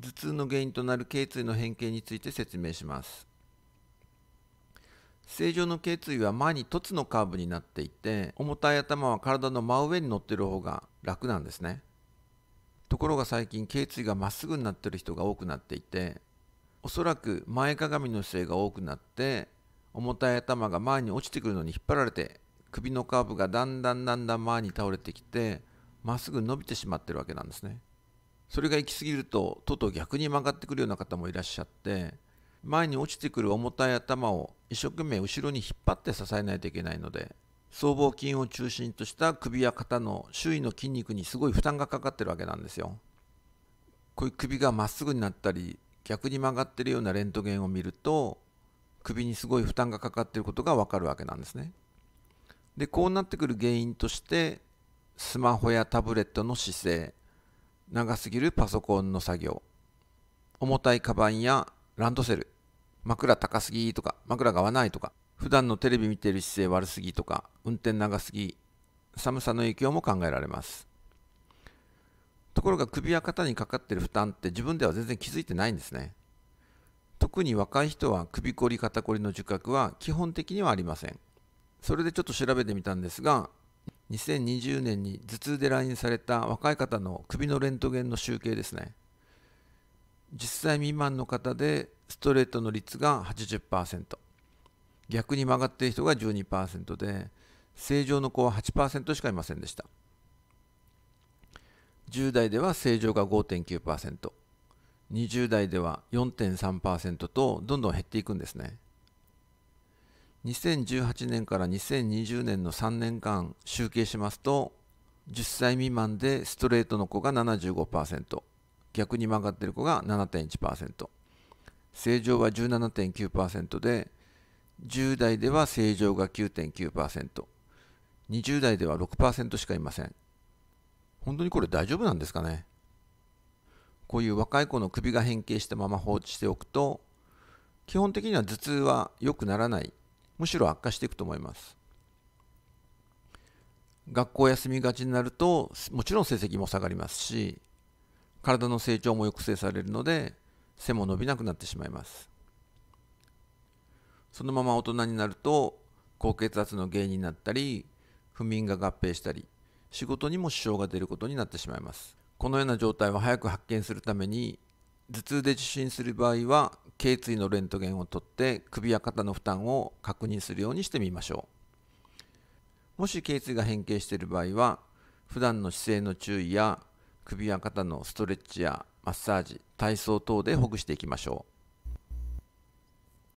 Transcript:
頭痛の原因となる頸椎の変形について説明します正常の頸椎は前に凸のカーブになっていて重たい頭は体の真上に乗ってる方が楽なんですねところが最近頸椎がまっすぐになってる人が多くなっていておそらく前かがみの姿勢が多くなって重たい頭が前に落ちてくるのに引っ張られて首のカーブがだんだんだんだん前に倒れてきてまっすぐ伸びてしまってるわけなんですねそれが行き過ぎるととうとう逆に曲がってくるような方もいらっしゃって前に落ちてくる重たい頭を一生懸命後ろに引っ張って支えないといけないので僧帽筋を中心とした首や肩の周囲の筋肉にすごい負担がかかってるわけなんですよ。こういう首がまっすぐになったり逆に曲がってるようなレントゲンを見ると首にすごい負担がかかっていることがわかるわけなんですね。でこうなってくる原因としてスマホやタブレットの姿勢長すぎるパソコンの作業重たいカバンやランドセル枕高すぎとか枕が合わないとか普段のテレビ見てる姿勢悪すぎとか運転長すぎ寒さの影響も考えられますところが首や肩にかかってる負担って自分では全然気づいてないんですね特に若い人は首こり肩こりの自覚は基本的にはありませんそれでちょっと調べてみたんですが2020年に頭痛で来院された若い方の首のレントゲンの集計ですね10歳未満の方でストレートの率が80%逆に曲がっている人が12%で正常の子は8%しかいませんでした10代では正常が 5.9%20 代では4.3%とどんどん減っていくんですね2018年から2020年の3年間集計しますと10歳未満でストレートの子が75%逆に曲がってる子が7.1%正常は17.9%で10代では正常が 9.9%20 代では6%しかいません本当にこれ大丈夫なんですかねこういう若い子の首が変形したまま放置しておくと基本的には頭痛は良くならないむしろ悪化していくと思います学校休みがちになるともちろん成績も下がりますし体の成長も抑制されるので背も伸びなくなってしまいますそのまま大人になると高血圧の原因になったり不眠が合併したり仕事にも支障が出ることになってしまいますこのような状態を早く発見するために頭痛で受診する場合は頸椎のレントゲンを取って首や肩の負担を確認するようにしてみましょうもし頸椎が変形している場合は普段の姿勢の注意や首や肩のストレッチやマッサージ体操等でほぐしていきましょう